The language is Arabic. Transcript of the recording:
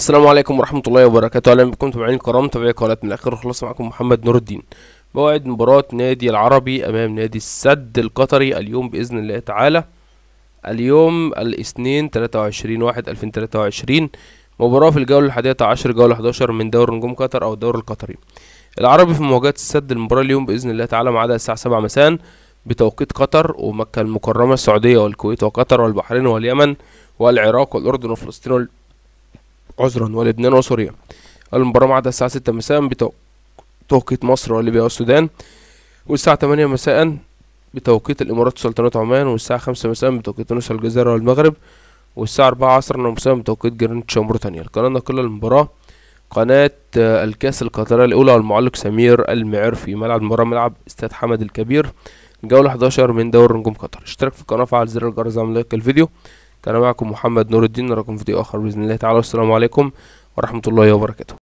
السلام عليكم ورحمة الله وبركاته أهلا بكم متابعين الكرام متابعي قناة من الآخر خلاص معكم محمد نور الدين موعد مباراة نادي العربي أمام نادي السد القطري اليوم بإذن الله تعالى اليوم الاثنين 23 واحد 2023 مباراة في الجولة الحادية عشر جولة 11 من دوري نجوم قطر أو الدوري القطري العربي في مواجهة السد المباراة اليوم بإذن الله تعالى ما عدا الساعة سبعة مساء بتوقيت قطر ومكة المكرمة السعودية والكويت وقطر والبحرين واليمن والعراق والأردن وفلسطين عذرا ولبنان وسوريا المباراة ميعادها الساعة 6 مساء بتوقيت مصر وليبيا والسودان والساعة 8 مساء بتوقيت الإمارات وسلطنة عمان والساعة 5 مساء بتوقيت تونس الجزائر والمغرب والساعة 4 عصرا مساء بتوقيت جرينتش وموريتانيا القناة الناقلة المباراة قناة آه، الكاس القطرية الأولى والمعلق سمير المعرفي ملعب المباراة ملعب استاد حمد الكبير جولة 11 من دوري نجوم قطر اشترك في القناة وفعل زر الجرس لايك الفيديو كان معكم محمد نور الدين نراكم فيديو آخر بإذن الله تعالى والسلام عليكم ورحمة الله وبركاته